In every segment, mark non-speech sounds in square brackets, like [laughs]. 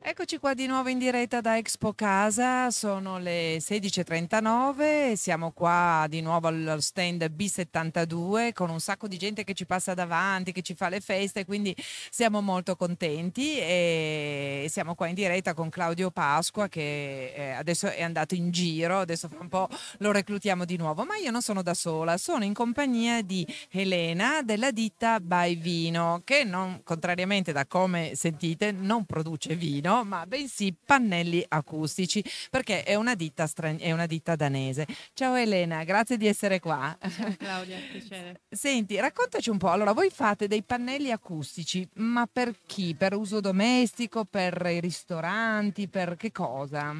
Eccoci qua di nuovo in diretta da Expo Casa, sono le 16.39, siamo qua di nuovo allo stand B72 con un sacco di gente che ci passa davanti, che ci fa le feste, quindi siamo molto contenti e siamo qua in diretta con Claudio Pasqua che eh, adesso è andato in giro, adesso fra un po' lo reclutiamo di nuovo, ma io non sono da sola, sono in compagnia di Elena della ditta Baivino che non, contrariamente da come sentite non produce vino vino, ma bensì pannelli acustici, perché è una ditta, stran- è una ditta danese. Ciao Elena, grazie di essere qua. Ciao [laughs] Claudia, piacere. Senti, raccontaci un po', allora voi fate dei pannelli acustici, ma per chi? Per uso domestico, per i ristoranti, per che cosa?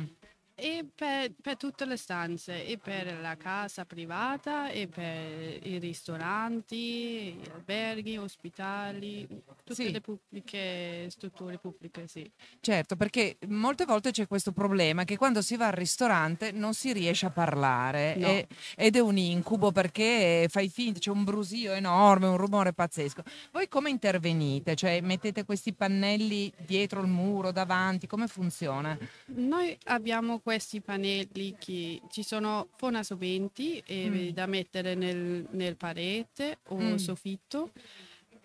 e per, per, tutte le stanze, e per la casa privata, e per i ristoranti, gli alberghi, ospitali, tutte sì. le pubbliche, strutture pubbliche, sì. Certo, perché molte volte c'è questo problema che quando si va al ristorante non si riesce a parlare no. e, ed è un incubo perché fai finta, c'è un brusio enorme, un rumore pazzesco. Voi come intervenite? Cioè mettete questi pannelli dietro il muro, davanti, come funziona? Noi abbiamo questi pannelli che ci sono fonasobenti eh, mm. da mettere nel, nel parete o mm. soffitto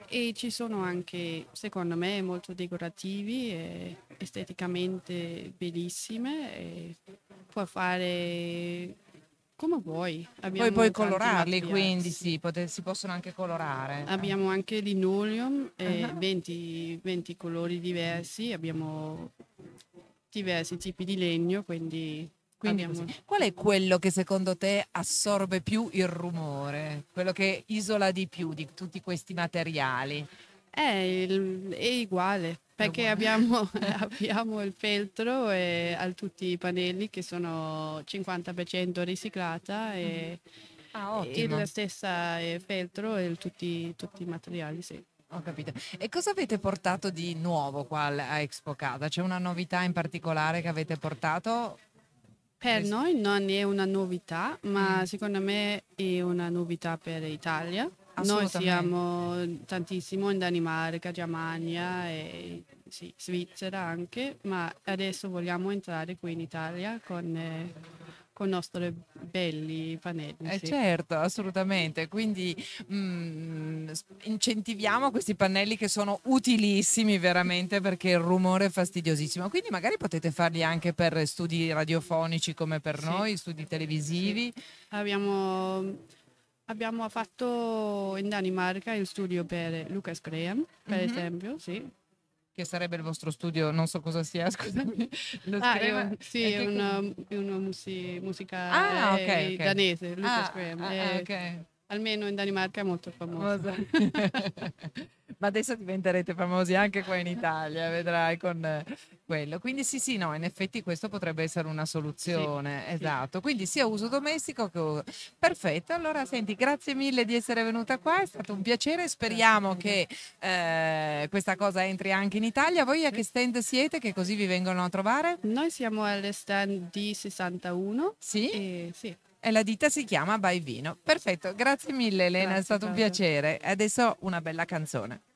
e ci sono anche, secondo me, molto decorativi e esteticamente bellissime. E puoi fare come vuoi. Abbiamo Poi puoi colorarli, quindi sì, poter, si possono anche colorare. Abbiamo anche linoleum, eh, uh -huh. 20, 20, colori diversi, abbiamo diversi tipi di legno, quindi... quindi abbiamo... Qual è quello che secondo te assorbe più il rumore? Quello che isola di più di tutti questi materiali? È, eh, il, è uguale, perché abbiamo, [laughs] [laughs] abbiamo, il feltro e a tutti i pannelli che sono 50% riciclata e, ah, e la stessa eh, feltro e tutti, tutti i materiali. Sì. Ho capito. E cosa avete portato di nuovo qua a Expo Cada? C'è una novità in particolare che avete portato? Per noi non è una novità, ma mm. secondo me è una novità per l'Italia. Noi siamo tantissimo in Danimarca, Germania e sì, Svizzera anche, ma adesso vogliamo entrare qui in Italia con, eh, con i nostri belli pannelli. Eh, sì. certo, assolutamente. Quindi mh, mm, incentiviamo questi pannelli che sono utilissimi veramente perché il rumore è fastidiosissimo. Quindi magari potete farli anche per studi radiofonici come per sì. noi, studi televisivi. Sì. Abbiamo, abbiamo, fatto in Danimarca il studio per Lucas Graham, per mm-hmm. esempio, sì. Che sarebbe il vostro studio, non so cosa sia, [laughs] scusami. Lo ah, è, sì, è, è um, una, una musica ah, eh, okay, okay. danese, Lucas ah, Graham. Ah, eh. ah okay. Almeno in Danimarca è molto famosa. [laughs] Ma adesso diventerete famosi anche qua in Italia, vedrai con eh, quello. Quindi sì, sì, no, in effetti questo potrebbe essere una soluzione, sì, esatto. Sì. Quindi sia uso domestico che uso. Perfetto, allora senti, grazie mille di essere venuta qua, è stato un piacere, speriamo che eh, questa cosa entri anche in Italia. Voi a che stand siete che così vi vengono a trovare? Noi siamo alle stand D61. Sì? E, sì e la ditta si chiama Vino. Perfetto, grazie mille Elena, grazie, è stato un piacere. Adesso una bella canzone.